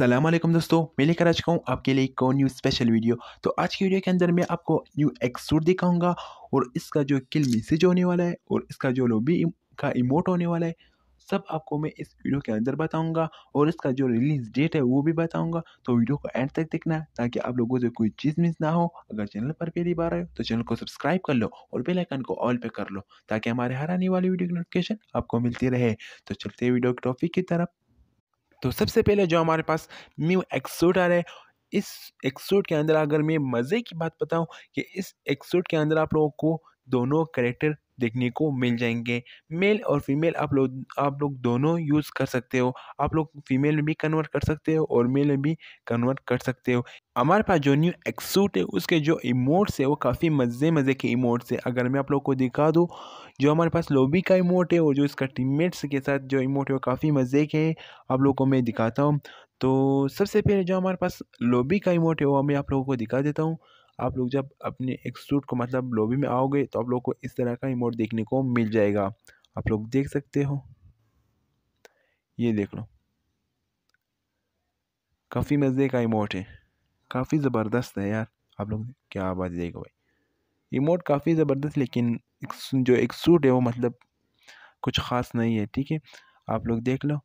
असलम दोस्तों मैं लेकर आ चुका हूँ आपके लिए एक और न्यू स्पेशल वीडियो तो आज की वीडियो के अंदर मैं आपको न्यू एक्सूट सूट दिखाऊंगा और इसका जो किल मैसेज होने वाला है और इसका जो लोबी का इमोट होने वाला है सब आपको मैं इस वीडियो के अंदर बताऊंगा और इसका जो रिलीज डेट है वो भी बताऊंगा तो वीडियो को एंड तक देखना ताकि आप लोगों से कोई चीज़ मिस ना हो अगर चैनल पर पहली बार आए तो चैनल को सब्सक्राइब कर लो और बेल आइकन को ऑल पे कर लो ताकि हमारे हर आने वाली वीडियो की नोटिफिकेशन आपको मिलती रहे तो चलते वीडियो की टॉपिक की तरफ तो सबसे पहले जो हमारे पास म्यू एक्सूट आ रहा है इस एक्सोट के अंदर अगर मैं मज़े की बात बताऊं कि इस एक्सोट के अंदर आप लोगों को दोनों करेक्टर देखने को मिल जाएंगे मेल और फीमेल आप लोग आप लोग दोनों यूज़ कर सकते हो आप लोग फीमेल में भी कन्वर्ट कर सकते हो और मेल में भी कन्वर्ट कर सकते हो हमारे पास जो न्यू एक्सूट है उसके जो इमोट्स है वो काफ़ी मज़े मज़े के इमोट्स है अगर मैं आप लोग को दिखा दूँ जो हमारे पास लोबी का इमोट है और जो इसका टीममेट्स के साथ जो इमोट है वो काफ़ी मज़े के हैं आप लोग को मैं दिखाता हूँ तो सबसे पहले जो हमारे पास लोबी का इमोट है वो मैं आप लोगों को दिखा देता हूँ आप लोग जब अपने एक सूट को मतलब लॉबी में आओगे तो आप लोग को इस तरह का इमोट देखने को मिल जाएगा आप लोग देख सकते हो ये देख लो काफ़ी मज़े का इमोट है काफ़ी ज़बरदस्त है यार आप लोग क्या आवाज़ देगा भाई इमोट काफ़ी ज़बरदस्त लेकिन एक, जो एक सूट है वो मतलब कुछ ख़ास नहीं है ठीक है आप लोग देख लो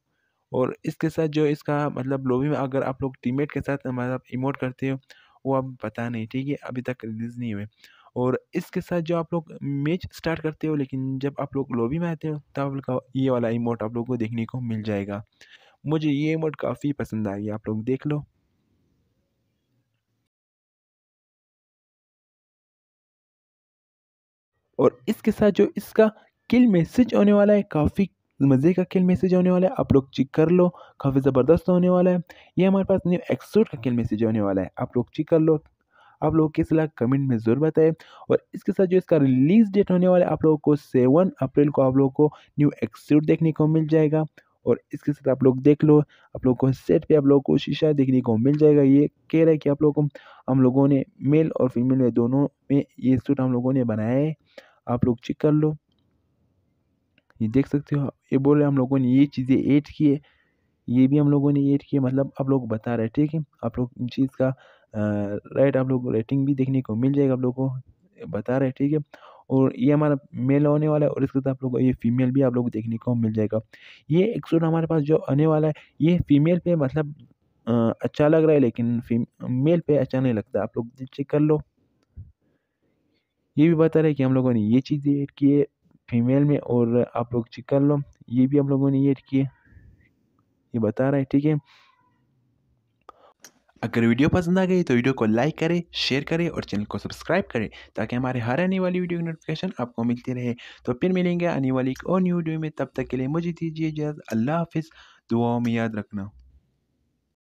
और इसके साथ जो इसका मतलब लोबी में अगर आप लोग टीममेट के साथ मतलब इमोट करते हो वो अब पता नहीं ठीक है अभी तक रिलीज़ नहीं हुए और इसके साथ जो आप लोग मैच स्टार्ट करते हो लेकिन जब आप लोग लॉबी में आते हो तब का ये वाला इमोट आप लोग को देखने को मिल जाएगा मुझे ये इमोट काफ़ी पसंद गया आप लोग देख लो और इसके साथ जो इसका किल मैसेज होने वाला है काफ़ी मज़े का खेल मैसेज होने वाला है आप लोग चेक कर लो काफ़ी ज़बरदस्त होने वाला है ये हमारे पास न्यू एक्सोड का खेल मैसेज होने वाला है आप लोग चेक कर लो आप लोगों की सलाह कमेंट में ज़रूर बताएं और इसके साथ जो इसका रिलीज डेट होने वाला है आप लोगों को सेवन अप्रैल को आप लोगों को न्यू एक्सोड देखने को मिल जाएगा और इसके साथ आप लोग देख लो आप लोगों को सेट पे आप लोगों को शीशा देखने को मिल जाएगा ये कह रहा है कि आप लोगों को हम लोगों ने मेल और फीमेल में दोनों में ये सूट हम लोगों ने बनाया है आप लोग चेक कर लो ये देख सकते हो ये बोल रहे हम लोगों ने ये चीज़ें ऐड किए ये भी हम लोगों ने ऐड किए मतलब आप लोग बता रहे हैं ठीक है आप लोग इन चीज़ का राइट आप लोग रेटिंग भी देखने को मिल जाएगा आप लोग को बता रहे हैं ठीक है और ये हमारा मेल होने वाला है और इसके साथ आप लोगों को ये फीमेल भी आप लोग देखने को मिल जाएगा ये एक्सूट हमारे पास जो आने वाला है ये फीमेल पे मतलब अच्छा लग रहा है लेकिन मेल पे अच्छा नहीं लगता आप लोग चेक कर लो ये भी बता रहे कि हम लोगों ने ये चीज़ें ऐड की है फीमेल में और आप लोग चेक कर लो ये भी हम लोगों ने ये किए ये बता रहा है ठीक है अगर वीडियो पसंद आ गई तो वीडियो को लाइक करें शेयर करें और चैनल को सब्सक्राइब करें ताकि हमारे हर आने वाली वीडियो की नोटिफिकेशन आपको मिलती रहे तो फिर मिलेंगे आने वाली एक और न्यू वीडियो में तब तक के लिए मुझे दीजिए इजाज़त अल्लाह हाफिज़ दुआओं में याद रखना